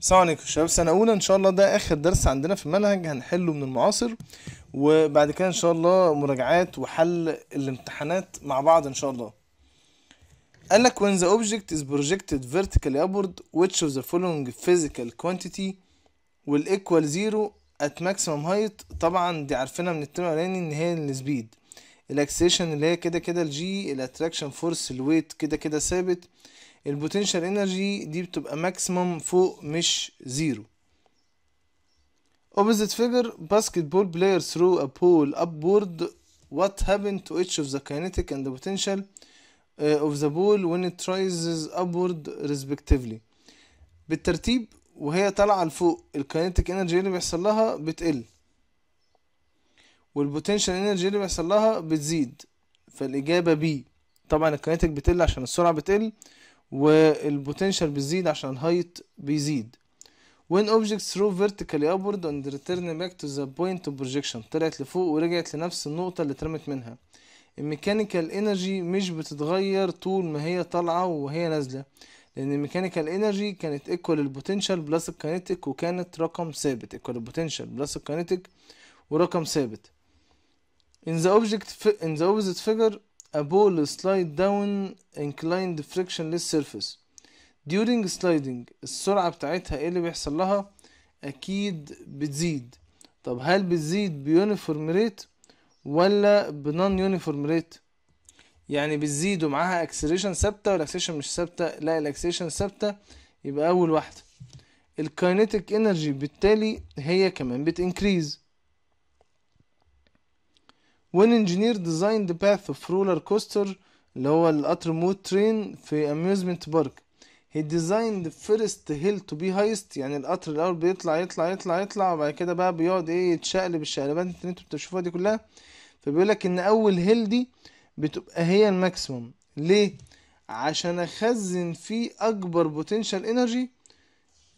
السلام عليكم شباب سنة أولى إن شاء الله ده آخر درس عندنا في المنهج هنحله من المعاصر وبعد كده إن شاء الله مراجعات وحل الامتحانات مع بعض إن شاء الله قال لك when the object is projected vertically upward which of the following physical quantity will equal zero at maximum height طبعا دي عارفينها من الترم الأولاني إن هي السبيد الاكسيشن اللي هي كده كده الجي الاتراكشن فورس الويت كده كده ثابت البوتنشال انرجي دي بتبقى ماكسيمم فوق مش زيرو opposite figure basketball player throw a ball upward what happened to each of the kinetic and the potential uh, of the ball when it rises upward respectively بالترتيب وهي طالعه لفوق الكاينتيك انرجي اللي بيحصل لها بتقل والبوتنشال انرجي اللي بيحصل لها بتزيد فالاجابه بي طبعا الكاينتيك بتقل عشان السرعه بتقل والبوتنشال بيزيد عشان الهايت بيزيد when objects throw vertically upward and return back to the point of projection طلعت لفوق ورجعت لنفس النقطة اللي اترمت منها الميكانيكال انرجي مش بتتغير طول ما هي طالعة وهي نازلة لأن الميكانيكال انرجي كانت ايكوال البوتنشال بلس الكاينتيك وكانت رقم ثابت ايكوال البوتنشال بلس الكاينتيك ورقم ثابت in the object in the opposite figure above slide down inclined frictionless surface during sliding السرعة بتاعتها ايه اللي بيحصل لها اكيد بتزيد طب هل بتزيد بيونيفورم ريت ولا بنون يونيفورم ريت يعني بتزيد ومعاها acceleration ثابته acceleration مش ثابته لا acceleration ثابته يبقى اول واحده الكينيتك انرجي بالتالي هي كمان بتنكريز وان انجينير ديزاين ذا باث اوف رولر كوستر اللي هو القطر موت ترين في اميوزمنت بارك هي ديزاين ذا فيرست هيل تو بي هايست يعني القطر الاول بيطلع يطلع يطلع يطلع وبعد كده بقى بيقعد ايه يتشقلب الشقلبات اللي انتوا بتشوفوها دي كلها فبيقول لك ان اول هيل دي بتبقى هي الماكسيمم ليه عشان اخزن فيه اكبر بوتنشال انرجي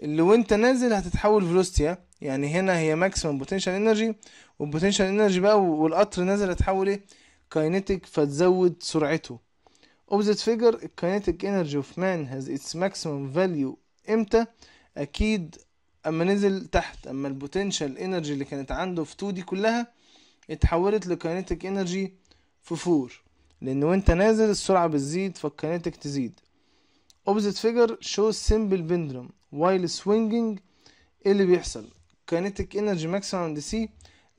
اللي وانت نازل هتتحول فيلوستيا يعني هنا هي ماكسيمم بوتنشال انرجي والبوتنشال انرجي بقى والقطر نازل هتحول ايه كاينيتيك فتزود سرعته اوبزيت فيجر الكاينيتيك انرجي اوف مان هاز اتس ماكسيمم فاليو امتى اكيد اما نزل تحت اما البوتنشال انرجي اللي كانت عنده في 2 دي كلها اتحولت لكاينيتيك انرجي في 4 لان وانت نازل السرعه بتزيد فالكاينيتيك تزيد اوبزيت فيجر شو سمبل بندرم وايل سوينجينج ايه اللي بيحصل الكاينتيك انرجي ماكسيمم عند سي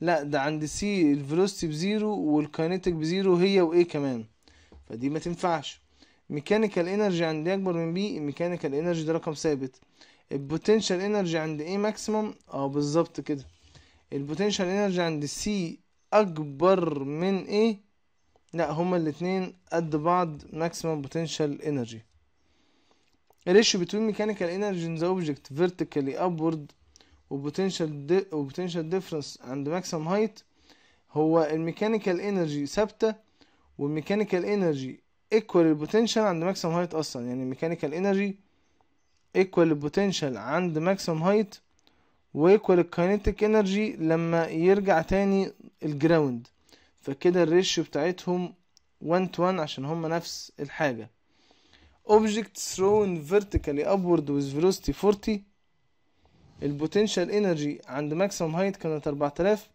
لا ده عند سي الفيلوسيتي بزيرو والكاينتيك بزيرو هي وايه كمان فدي ما تنفعش ميكانيكال انرجي عند اكبر من بي الميكانيكال انرجي ده رقم ثابت البوتنشال انرجي عند ايه ماكسيمم اه بالظبط كده البوتنشال انرجي عند سي اكبر من ايه لا هما الاثنين قد بعض ماكسيمم بوتنشال انرجي الريشيو بتوين ميكانيكال انرجي ان ذا اوبجكت فيرتيكالي ابورد وبوتنشال وبوتنشال ديفرنس عند ماكسيمم هايت هو الميكانيكال انرجي ثابته والميكانيكال انرجي ايكوال البوتنشال عند ماكسيمم هايت اصلا يعني الميكانيكال انرجي ايكوال البوتنشال عند ماكسيمم هايت وايكوال الكاينيتيك انرجي لما يرجع تاني الجراوند فكده الريشيو بتاعتهم 1 تو 1 عشان هما نفس الحاجه objects thrown vertically upward with velocity 40 البوتنشال انرجي عند ماكسيمم هايت كانت 4000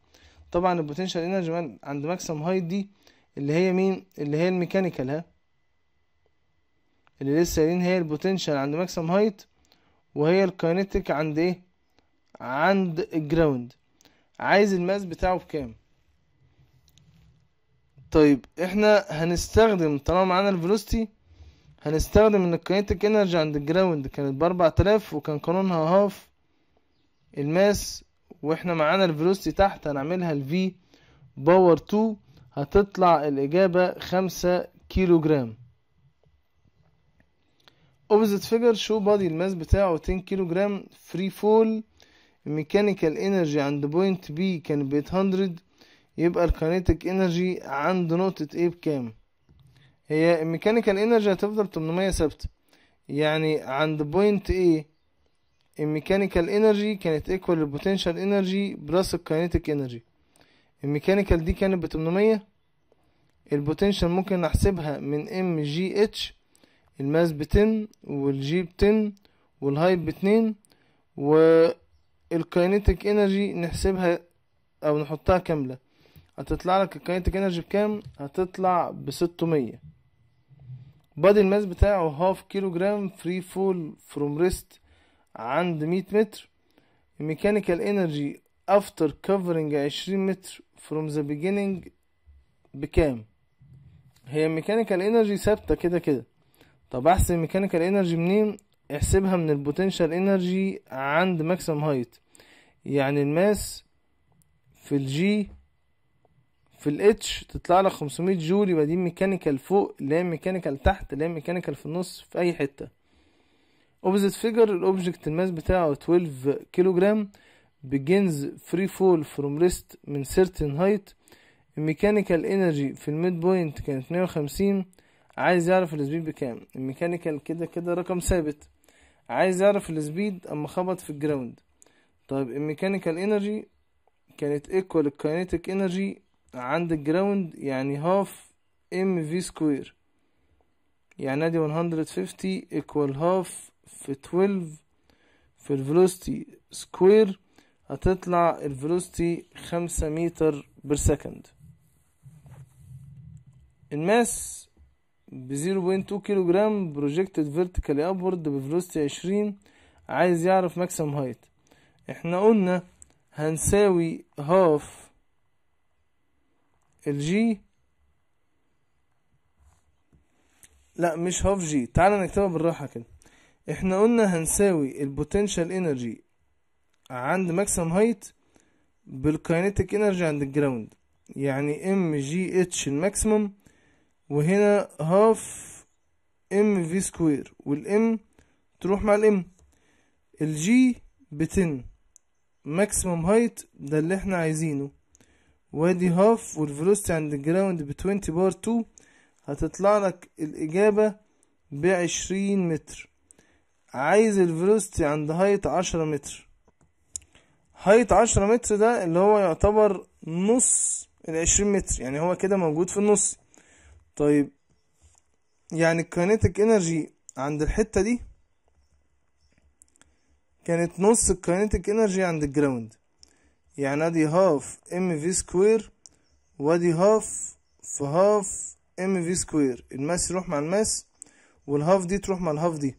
طبعا البوتنشال انرجي عند ماكسيمم هايت دي اللي هي مين اللي هي الميكانيكال ها اللي لسه قايلين هي البوتنشال عند ماكسيمم هايت وهي الكاينتيك عند ايه عند الجراوند عايز الماس بتاعه بكام طيب احنا هنستخدم طالما معانا الفيلوسيتي هنستخدم ان الكاينتيك انرجي عند الجراوند كانت ب 4000 وكان قانونها هاف الماس واحنا معانا الفيلوسيتي تحت هنعملها الفي باور 2 هتطلع الإجابة خمسة كيلو جرام اوبزيت فيجر شو بادي الماس بتاعه 10 كيلو جرام فري فول الميكانيكال انرجي عند بوينت بي كان ب 800 يبقى الكينيتيك انرجي عند نقطة ايه بكام هي الميكانيكال انرجي هتفضل 800 ثابتة يعني عند بوينت ايه الميكانيكال انرجي كانت ايكوال للبوتنشال انرجي بلس الكاينيتيك انرجي الميكانيكال دي كانت ب 800 البوتنشال ممكن نحسبها من ام جي اتش الماس ب 10 والجي ب 10 والهايب ب 2 والكاينيتيك انرجي نحسبها او نحطها كامله هتطلع لك الكاينيتيك انرجي بكام هتطلع ب 600 بادي الماس بتاعه هاف كيلو جرام فري فول فروم ريست عند مية متر الميكانيكال انرجي افتر كفرنج عشرين متر فروم ذا بيجيننج بكام هي الميكانيكال انرجي ثابته كده كده طب احسب الميكانيكال انرجي منين احسبها من البوتنشال انرجي عند ماكسيمم هايت يعني الماس في الجي في الاتش تطلع لك 500 جول يبقى دي ميكانيكال فوق لا ميكانيكال تحت لا ميكانيكال في النص في اي حته اوبزيت فيجر الاوبجكت الماس بتاعه 12 كيلو جرام begins free fall from rest من certain height الميكانيكال انرجي في الميد بوينت كانت 150 عايز يعرف السبيد بكام الميكانيكال كده كده رقم ثابت عايز يعرف السبيد اما خبط في الجراوند طيب الميكانيكال انرجي كانت ايكوال الكاينيتيك انرجي عند الجراوند يعني هاف ام في سكوير يعني ادي 150 ايكوال هاف في 12 في الفلوستي سكوير هتطلع الفلوستي خمسة متر بير سكند الماس ب 0.2 كيلو جرام بروجكتد فيرتيكالي ابورد بفلوستي 20 عايز يعرف ماكسيم هايت احنا قلنا هنساوي هاف الجي لا مش هاف جي تعالى نكتبها بالراحه كده احنا قلنا هنساوي البوتنشال انرجي عند ماكسيم هايت بالكاينيتيك انرجي عند الجراوند يعني ام جي اتش الماكسيمم وهنا هاف ام في سكوير والام تروح مع الام الجي بتن ماكسيمم هايت ده اللي احنا عايزينه وادي هاف والفلوستي عند الجراوند ب 20 بار 2 هتطلع لك الاجابه بعشرين متر عايز الفيلوسيتي عند هايت عشرة متر هايت عشرة متر ده اللي هو يعتبر نص العشرين متر يعني هو كده موجود في النص طيب يعني الكاينتيك انرجي عند الحتة دي كانت نص الكاينتيك انرجي عند الجراوند يعني ادي هاف ام في سكوير وادي هاف في هاف ام في سكوير الماس يروح مع الماس والهاف دي تروح مع الهاف دي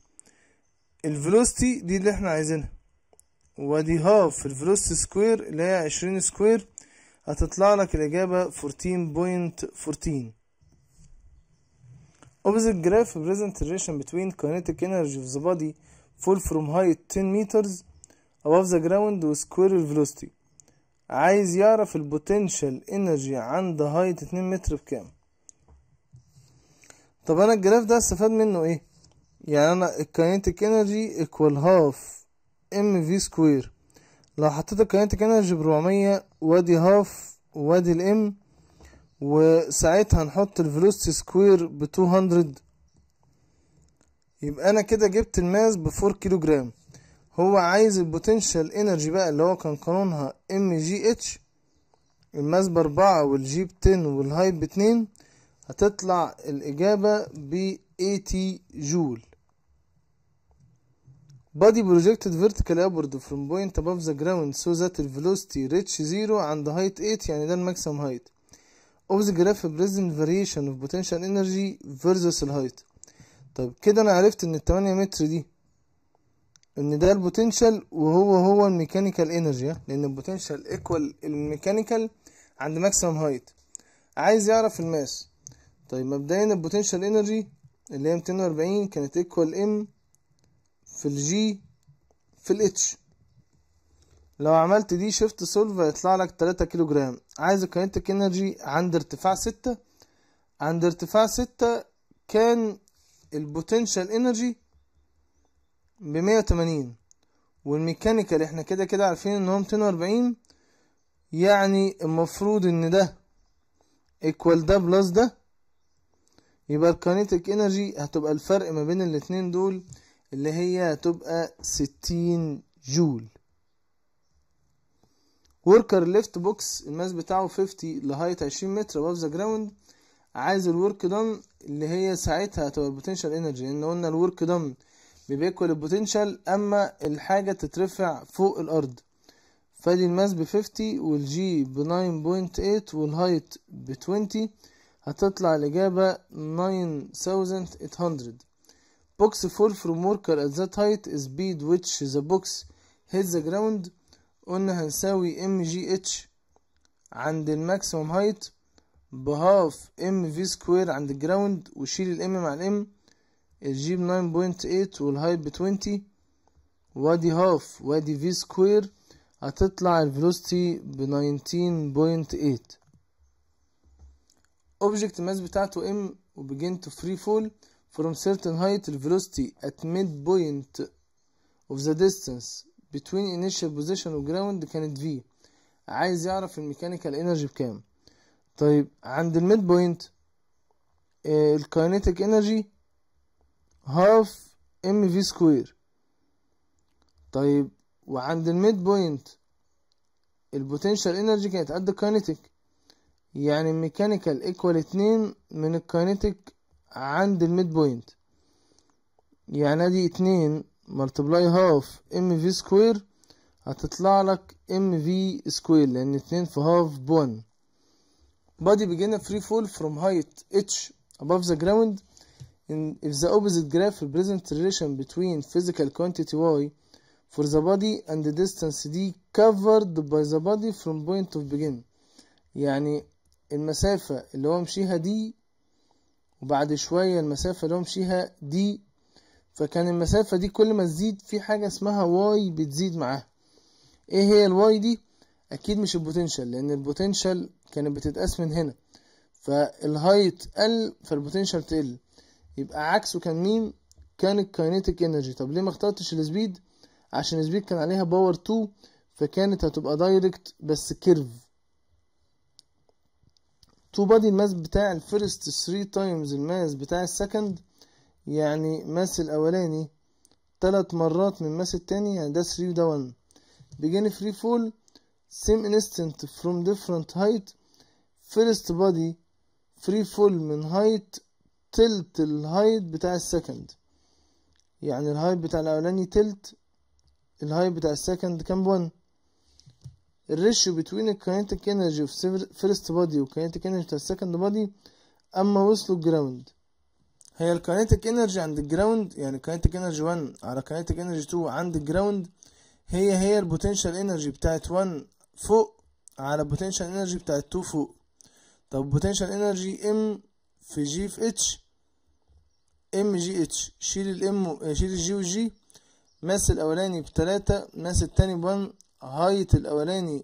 الفلوستي دي اللي احنا عايزينها ودي هاف في سكوير اللي هي عشرين سكوير هتطلع لك الإجابة فورتين بوينت فورتين اوبزيت جراف present relation between kinetic energy of the body fall from height 10 meters above the ground وسكوير square عايز يعرف البوتنشال انرجي عند هايت 2 متر بكام طب انا الجراف ده استفاد منه ايه يعني انا الكاينتيك انرجي ايكوال هاف ام في سكوير لو حطيت الكاينتيك انرجي ب 400 وادي هاف وادي الام وساعتها نحط الفيلوسيتي سكوير ب 200 يبقى انا كده جبت الماس ب 4 كيلو جرام هو عايز البوتنشال انرجي بقى اللي هو كان قانونها ام جي اتش الماس ب 4 والجي ب بتن والهايت 2 هتطلع الإجابة ب 80 جول Body projected vertical upward from point above the ground so that the velocity reach zero and height 8 يعني ده الماكسيمم height of the graph present variation of potential energy versus height طيب كده انا عرفت ان التمانية متر دي ان ده البوتنشال وهو هو الميكانيكال انرجي لان البوتنشال ايكوال الميكانيكال عند ماكسيمم هايت عايز يعرف الماس طيب مبدئيا البوتنشال انرجي اللي هي 240 كانت ايكوال ام في الجي في الاتش لو عملت دي شيفت سولف هيطلع لك 3 كيلو جرام عايز الكاينتيك انرجي عند ارتفاع 6 عند ارتفاع 6 كان البوتنشال انرجي ب 180 والميكانيكال احنا كده كده عارفين ان هو 240 يعني المفروض ان ده ايكوال ده بلس ده يبقى الكاينتيك انرجي هتبقى الفرق ما بين الاتنين دول اللي هي تبقى ستين جول وركر ليفت بوكس الماس بتاعه فيفتي لهاية عشرين متر above the ground عايز الورك دان اللي هي ساعتها هتبقى البوتنشال انرجي لان قلنا الورك دان بيبيكوال البوتنشال اما الحاجة تترفع فوق الارض فادي الماس ب 50 والجي ب 9.8 والهايت ب 20 هتطلع الإجابة 9800 Box 4 from worker at that height is speed which the box hits the ground قلنا هنساوي mgh عند الماكسيمم هايت بهاف ام في سكوير عند الجراوند وشيل الام مع الام الجي ب 9.8 والهايت ب 20 وادي هاف وادي في سكوير هتطلع الفلوستي ب 19.8 اوبجكت ماس بتاعته ام وبيجن تو فري فول from certain height velocity at midpoint of the distance between initial position of ground كانت v عايز يعرف الميكانيكال انرجي بكام طيب عند الميد بوينت آه، الكاينيتيك انرجي هاف ام في سكوير طيب وعند الميد بوينت البوتنشال انرجي كانت قد الكاينيتيك يعني الميكانيكال ايكوال اتنين من الكاينيتيك عند الميد بوينت يعني ادي اتنين ملتبلاي هاف ام في سكوير هتطلع لك ام في سكوير لان اتنين في هاف بون body begin a free fall from height h above the ground in if the opposite graph represent relation between physical quantity y for the body and the distance d covered by the body from point of begin يعني المسافة اللي هو مشيها دي وبعد شوية المسافة اللي مشيها دي فكان المسافة دي كل ما تزيد في حاجة اسمها واي بتزيد معاها ايه هي الواي دي اكيد مش البوتنشال لان البوتنشال كانت بتتقاس من هنا فالهايت قل فالبوتنشال تقل يبقى عكسه كان مين كان الكاينيتيك انرجي طب ليه ما اخترتش السبيد عشان السبيد كان عليها باور 2 فكانت هتبقى دايركت بس كيرف تو بادي ماس بتاع الفيرست 3 تايمز الماس بتاع السكند يعني ماس الاولاني تلات مرات من ماس التاني يعني ده 3 وده 1 بيجين فري فول سيم انستنت فروم ديفرنت هايت فيرست بادي فري فول من هايت تلت الهايت بتاع السكند يعني الهايت بتاع الاولاني تلت الهايت بتاع السكند كام 1 الريشيو بتوين الكاينتيك انرجي اوف فيرست بودي والكاينتيك انرجي بتاع السكند بودي اما وصلوا الجراوند هي الكاينتيك انرجي عند الجراوند يعني كاينتيك انرجي 1 على كاينتيك انرجي 2 عند الجراوند هي هي البوتنشال انرجي بتاعت 1 فوق على البوتنشال انرجي بتاعت 2 فوق طب بوتنشال انرجي ام في جي في اتش ام جي اتش شيل الام شيل الجي والجي ماس الاولاني بتلاتة ماس التاني بون هايت الأولاني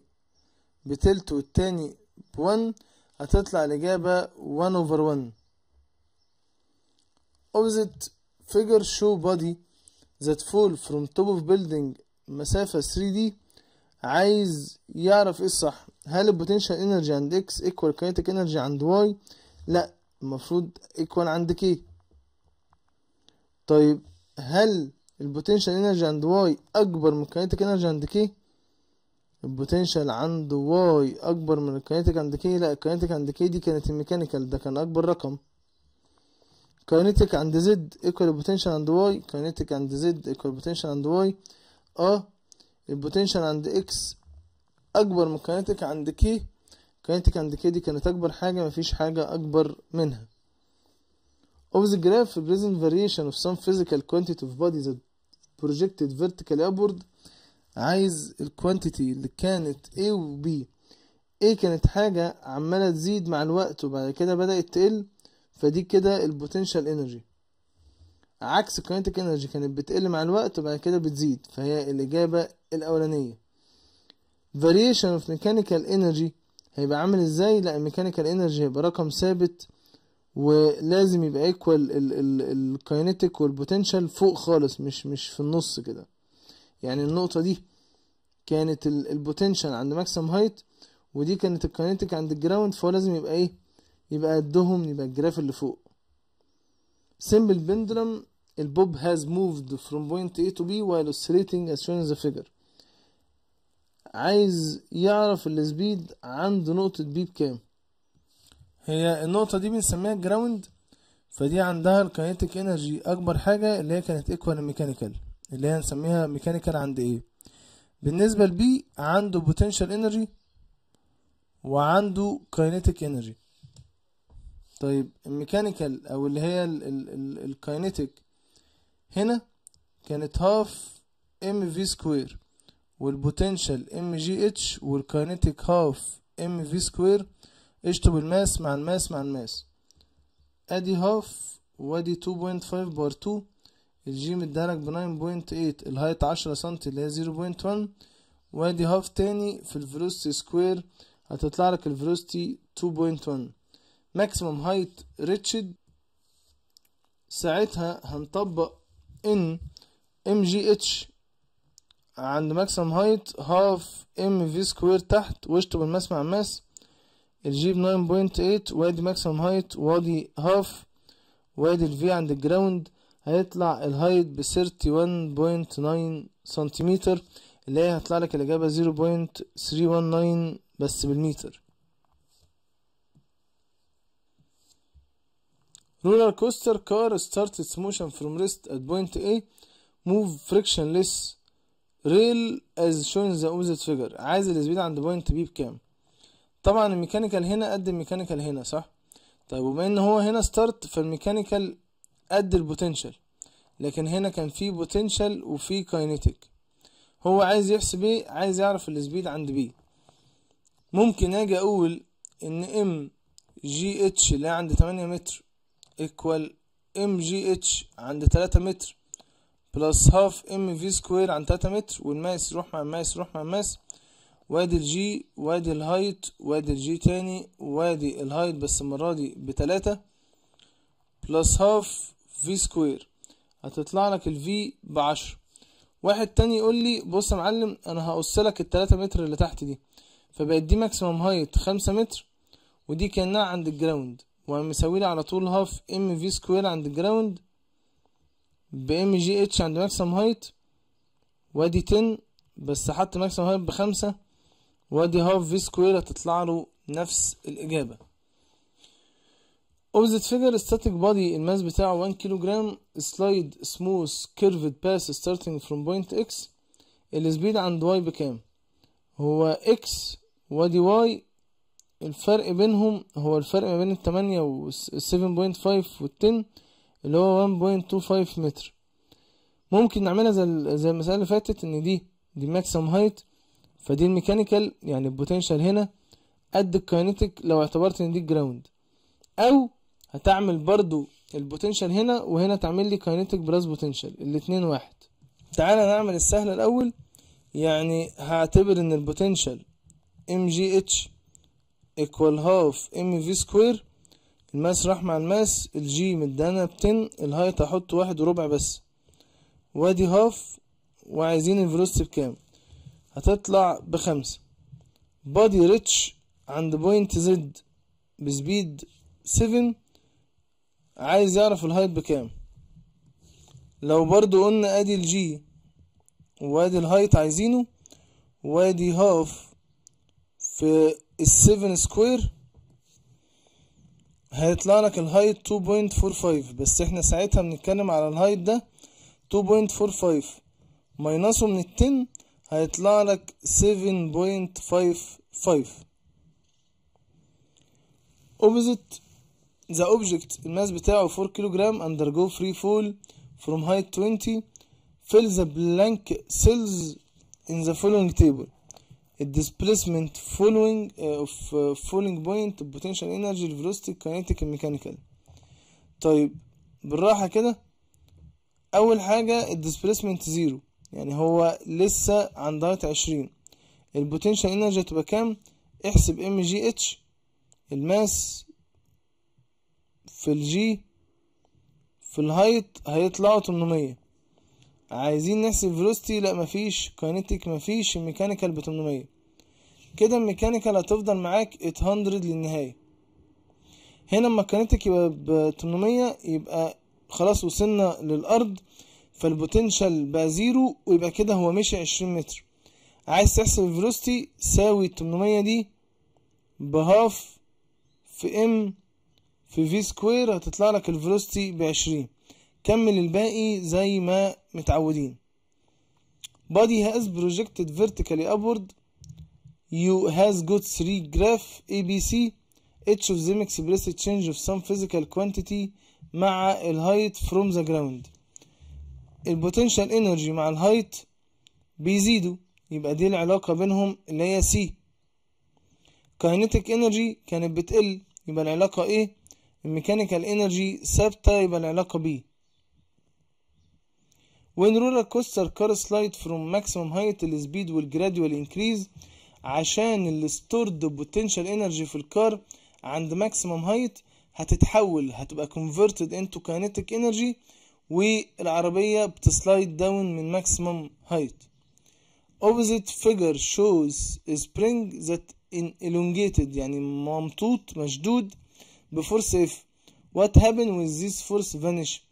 بتلت والتاني بون هتطلع الإجابة 1 أوفر 1 opposite فيجر شو بادي ذات فول فروم توب اوف بيلدينج مسافة دي عايز يعرف ايه الصح هل البوتنشال انرجي عند اكس ايكوال كينيتيك انرجي عند واي لا المفروض ايكوال عند كي طيب هل البوتنشال انرجي عند واي اكبر من كينيتيك انرجي عند كي البوتنشال عند واي اكبر من الكينيتيك عند كي لا الكينيتيك عند كي دي كانت الميكانيكال ده كان اكبر رقم كينيتيك عند زد ايكوال البوتنشال عند واي كينيتيك عند زد ايكوال البوتنشال عند واي اه البوتنشال عند اكس اكبر من الكاينتيك عند كي كاينتيك عند كي دي كانت اكبر حاجه مفيش حاجه اكبر منها of the graph present variation of some physical quantity of body that projected vertically upward عايز الكوانتيتي اللي كانت A و B A كانت حاجة عمالة تزيد مع الوقت وبعد كده بدأت تقل فدي كده البوتنشال انرجي عكس الكوانتيك انرجي كانت بتقل مع الوقت وبعد كده بتزيد فهي الإجابة الأولانية variation of mechanical energy هيبقى عامل ازاي لا الميكانيكال انرجي هيبقى رقم ثابت ولازم يبقى ايكوال الكاينتيك والبوتنشال فوق خالص مش مش في النص كده يعني النقطة دي كانت البوتنشال عند ماكسيم هايت ودي كانت الكينيتيك عند الجراوند فهو لازم يبقى ايه يبقى قدهم يبقى الجراف اللي فوق simple بندرم البوب هاز موفد فروم بوينت point A to B while oscillating as shown in عايز يعرف السبيد عند نقطة B بكام هي النقطة دي بنسميها الجراوند فدي عندها الكينيتيك انرجي اكبر حاجة اللي هي كانت ايكوال ميكانيكال اللي هي هنسميها ميكانيكال عند ايه بالنسبة لبي عنده بوتنشال انرجي وعنده kinetic انرجي طيب الميكانيكال او اللي هي الكاينيتيك هنا كانت هاف ام في سكوير والبوتنشال ام جي اتش والكاينيتيك هاف ام في سكوير اشطب الماس مع الماس مع الماس ادي هاف وادي 2.5 بار 2 الجي مديهالك بناين بوينت ايت الهايت عشرة سنتي اللي هي زيرو بوينت وان وادي هاف تاني في الفيلوسيتي سكوير هتطلع لك الفيلوسيتي تو بوينت وان ماكسيمم هايت ريتشد ساعتها هنطبق ان ام جي اتش عند ماكسيمم هايت هاف ام في سكوير تحت واشطب الماس مع الماس الجي ب 9.8 وادي ماكسيمم هايت وادي هاف وادي الفي عند الجراوند هيطلع الهايت ب 31.9 سنتيمتر اللي هي هتطلع لك الإجابة 0.319 بس بالمتر رولر كوستر كار ستارت its motion from rest at point A move frictionless rail as shown in the opposite figure عايز السبيد عند بوينت بي بكام طبعا الميكانيكال هنا قد الميكانيكال هنا صح طيب وبما ان هو هنا ستارت فالميكانيكال قد البوتنشال لكن هنا كان في بوتنشال وفي كاينيتيك هو عايز يحسب ايه عايز يعرف السبيد عند بي ممكن اجي اقول ان ام جي اتش اللي عند 8 متر ايكوال ام جي اتش عند 3 متر بلس هاف ام في سكوير عند 3 متر والماس يروح مع الماس يروح مع الماس وادي الجي وادي الهايت وادي الجي تاني وادي الهايت بس المرة دي بتلاتة بلس هاف في سكوير هتطلع لك الفي بعشرة واحد تاني يقول لي بص يا معلم انا هقص لك التلاتة متر اللي تحت دي فبقت دي ماكسيمم هايت خمسة متر ودي كانها عند الجراوند وقام لي على طول هاف ام في سكوير عند الجراوند بام جي اتش عند ماكسيمم هايت وادي تن بس حط ماكسيمم هايت بخمسة وادي هاف في سكوير هتطلع له نفس الاجابه اوبزيت فيجر ستاتيك بادي الماس بتاعه 1 كيلو جرام سلايد سموث كيرفد باس ستارتنج فروم بوينت اكس السبيد عند واي بكام هو اكس وادي واي الفرق بينهم هو الفرق ما بين التمانية والسيفن بوينت فايف والتن اللي هو وان بوينت تو فايف متر ممكن نعملها زي زي المسألة اللي فاتت ان دي دي ماكسيم هايت فدي الميكانيكال يعني البوتنشال هنا قد الكاينتيك لو اعتبرت ان دي الجراوند او هتعمل برضو البوتنشال هنا وهنا تعمل لي كاينيتيك بلس بوتنشال الاتنين واحد تعالى نعمل السهل الاول يعني هعتبر ان البوتنشال ام جي اتش ايكوال هاف ام في سكوير الماس راح مع الماس الجي مدانا 10 الهايت هحط واحد وربع بس وادي هاف وعايزين الفلوس بكام هتطلع بخمسة بادي ريتش عند بوينت زد بسبيد سفن عايز يعرف الهايت بكام لو برضو قلنا ادي الجي وادي الهايت عايزينه وادي هاف في السيفن سكوير هيطلع لك الهايت 2.45 بس احنا ساعتها بنتكلم على الهايت ده 2.45 ماينصه من التن هيطلع لك 7.55 اوبزيت The object الماس بتاعه 4 كيلو جرام undergo free fall from height 20 fill the blank cells in the following table displacement following of falling point potential energy velocity kinetic and mechanical طيب بالراحة كده أول حاجة displacement زيرو يعني هو لسه عن هايت عشرين البوتنشال انرجي هتبقى كام احسب ام جي اتش الماس في الجي في الهايت هيطلعوا 800 عايزين نحسب فيلوستي لا مفيش كاينتيك مفيش الميكانيكال ب 800 كده الميكانيكال هتفضل معاك 800 للنهايه هنا اما الكاينتيك يبقى ب 800 يبقى خلاص وصلنا للارض فالبوتنشال بقى زيرو ويبقى كده هو مشي 20 متر عايز تحسب الفيلوستي ساوي 800 دي بهاف في ام في في سكوير هتطلع لك الفلوستي بعشرين كمل الباقي زي ما متعودين body has projected vertically upward you has got three graph ABC each of them express change of some physical quantity مع height from the ground potential energy مع height بيزيدوا يبقى دي العلاقة بينهم اللي هي C kinetic energy كانت بتقل يبقى العلاقة ايه الميكانيكال انرجي ثابتة يبقى العلاقة B when roller coaster cars slide from maximum height the speed will gradually increase عشان الستورد بوتنشال انرجي في الكار عند ماكسيمم هايت هتتحول هتبقى converted into kinetic energy والعربية بتسلايد داون من maximum height opposite figure shows spring that in elongated يعني ممطوط مشدود بفورس اف وات هابن when ذيس فورس فانيش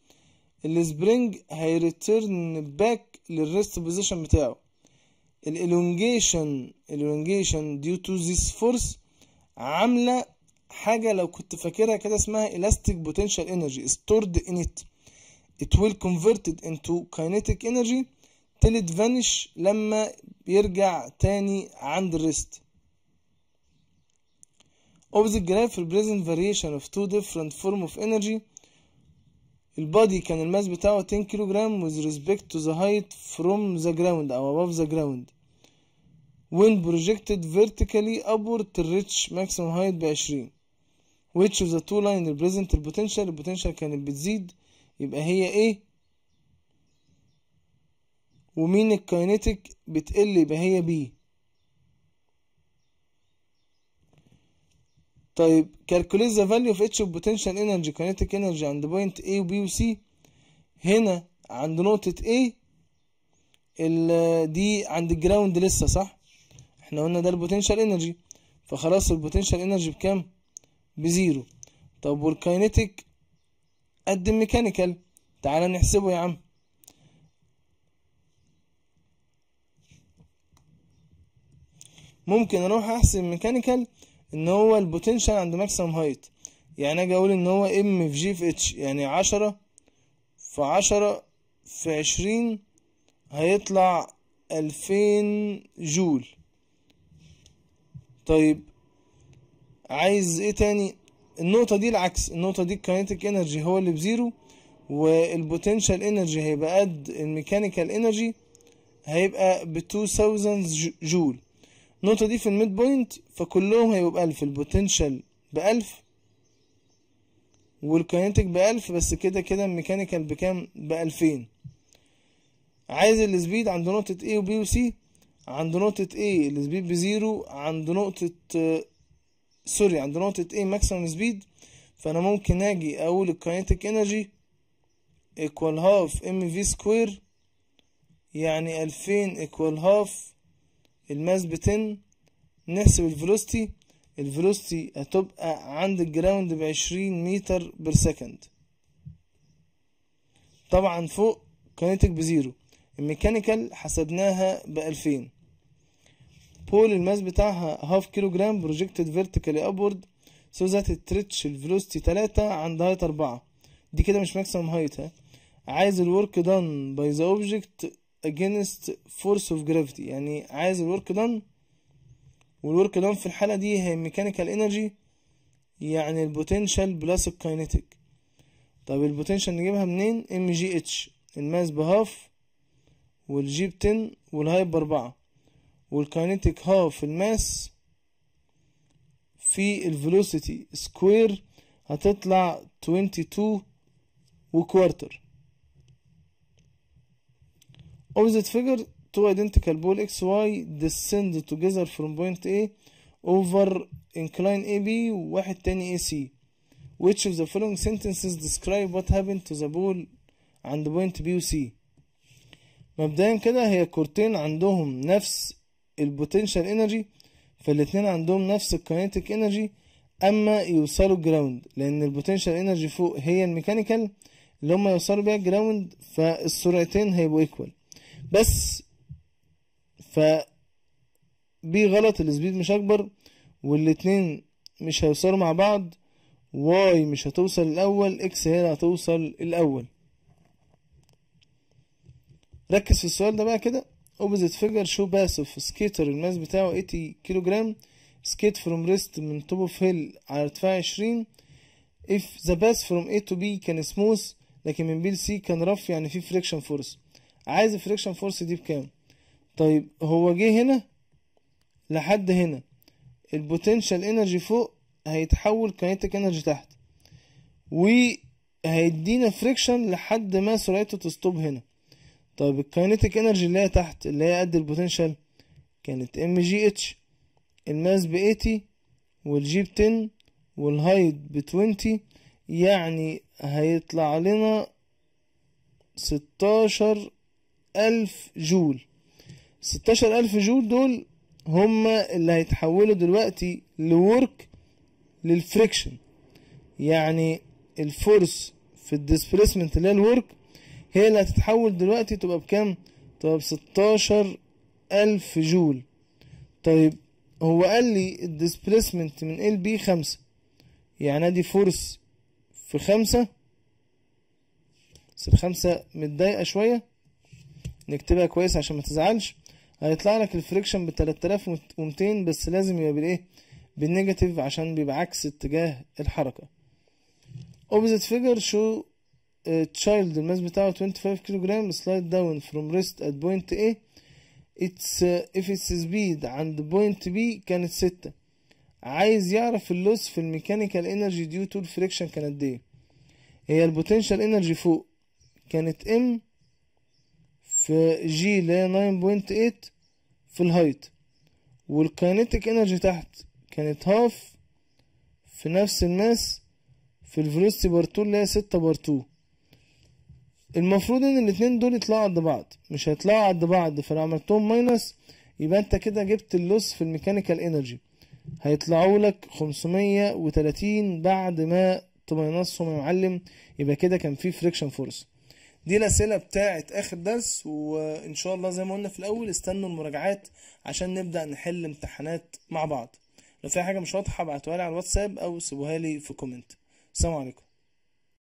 السبرينج هيرتيرن باك للريست بوزيشن بتاعه الالونجيشن الالونجيشن ديو تو ذيس فورس عامله حاجه لو كنت فاكرها كده اسمها elastic بوتنشال انرجي ستورد ان ات ات ويل كونفرتد انتو كاينيتيك انرجي تلت it لما يرجع تاني عند الريست of the graph represent variation of two different form of energy البادي كان الماس بتاعه 10 كيلو جرام with respect to the height from the ground أو above the ground when projected vertically upward to reach maximum height ب 20 which of the two line represent the potential potential كانت بتزيد يبقى هي ايه ومين الكاينتيك بتقل يبقى هي بي طيب calculate the value of each of potential energy kinetic energy عند point A و B و C هنا عند نقطة A دي عند الجراوند لسه صح احنا قلنا ده البوتنشال انرجي فخلاص البوتنشال انرجي بكام بزيرو طب والكينيتيك قد الميكانيكال تعالى نحسبه يا عم ممكن اروح احسب ميكانيكال ان هو البوتنشال عند ماكسيمم هايت يعني اجي اقول ان هو ام في جي في اتش يعني عشرة في عشرة في عشرين هيطلع ألفين جول طيب عايز ايه تاني النقطة دي العكس النقطة دي الكاينتيك انرجي هو اللي بزيرو والبوتنشال انرجي هيبقى قد الميكانيكال انرجي هيبقى ب 2000 جول النقطة دي في الميد بوينت فكلهم هيبقوا بألف البوتنشال بألف والكاينتيك بألف بس كده كده الميكانيكال بكام بألفين عايز السبيد عند نقطة A و C عند نقطة A السبيد بزيرو عند نقطة آه، سوري عند نقطة A ماكسيمم سبيد فأنا ممكن أجي أقول الكاينتيك انرجي إيكوال هاف إم في سكوير يعني ألفين إيكوال هاف الماس بتن نحسب الفلوستي الفلوستي هتبقى عند الجراوند بعشرين متر بير سكند طبعا فوق كانتك بزيرو الميكانيكال حسبناها بألفين بول الماس بتاعها هاف كيلو جرام بروجكتد فيرتيكالي ابورد سو ذات التريتش الفلوستي تلاتة عند هايت أربعة دي كده مش ماكسيمم هايت ها عايز الورك دان باي ذا اوبجكت against force of gravity يعني عايز الورك دان والورك دان في الحالة دي هي ميكانيكال انرجي يعني البوتنشال بلس الكاينيتيك طب البوتنشال نجيبها منين ام جي اتش الماس بهاف والجي بتن والهايب باربعة والكاينيتيك هاف الماس في الفلوسيتي سكوير هتطلع 22 وكوارتر opposite figure two identical pole y descend together from point A over incline AB وواحد تاني AC which of the following sentences describe what happened to the pole عند point B و C مبدئيا كده هي كورتين عندهم نفس البوتنشال انرجي فالاتنين عندهم نفس kinetic انرجي اما يوصلوا جراوند لان البوتنشال انرجي فوق هي الميكانيكال اللي هما يوصلوا بيها الجراوند فالسرعتين هيبقوا ايكوال بس ف بي غلط السبيد مش اكبر والاتنين مش هيوصلوا مع بعض واي مش هتوصل الاول اكس هي اللي هتوصل الاول ركز في السؤال ده بقى كده اوبزيت فيجر شو باسف سكيتر الماس بتاعه 80 كيلو جرام سكيت فروم ريست من توب اوف هيل على ارتفاع 20 اف ذا باس فروم اي تو بي كان سموث لكن من بي ل سي كان رف يعني في فريكشن فورس عايز الفريكشن فورس دي بكام طيب هو جه هنا لحد هنا البوتنشال انرجي فوق هيتحول كاينتيك انرجي تحت وهيدينا فريكشن لحد ما سرعته تستوب هنا طيب الكاينتيك انرجي اللي هي تحت اللي هي قد البوتنشال كانت ام جي اتش الماس ب 80 والجي ب 10 والهايت ب 20 يعني هيطلع لنا ستاشر ألف جول ستاشر ألف جول دول هما اللي هيتحولوا دلوقتي لورك للفريكشن يعني الفورس في الديسبيسمنت اللي هي الورك هي اللي هتتحول دلوقتي تبقى بكام تبقى بستاشر ألف جول طيب هو قال لي الديسبيسمنت من ال بي خمسة يعني ادي فورس في خمسة بس الخمسة متضايقة شوية نكتبها كويس عشان ما تزعلش هيطلع لك الفريكشن ب 3200 بس لازم يبقى بالايه بالنيجاتيف عشان بيبقى عكس اتجاه الحركه opposite figure show تشايلد الماس بتاعه 25 كيلو جرام سلايد داون فروم ريست ات بوينت A اتس اف اتس سبيد عند بوينت بي كانت ستة عايز يعرف اللوس في الميكانيكال انرجي ديو تو الفريكشن كانت دي ايه هي البوتنشال انرجي فوق كانت ام في جي اللي هي 9.8 في الهايت والكينيتك انرجي تحت كانت هاف في نفس الماس في الفيلوسيتي بار 2 اللي هي 6 بار 2 المفروض ان الاتنين دول يطلعوا عند بعض مش هيطلعوا عند بعض فلو عملتهم ماينس يبقى انت كده جبت اللوس في الميكانيكال انرجي هيطلعوا لك 530 بعد ما تماينصهم يا معلم يبقى كده كان في فريكشن فورس دي الأسئلة بتاعة آخر درس وإن شاء الله زي ما قلنا في الأول استنوا المراجعات عشان نبدأ نحل امتحانات مع بعض لو في حاجة مش واضحة ابعتوها لي على الواتساب أو سيبوها لي في كومنت السلام عليكم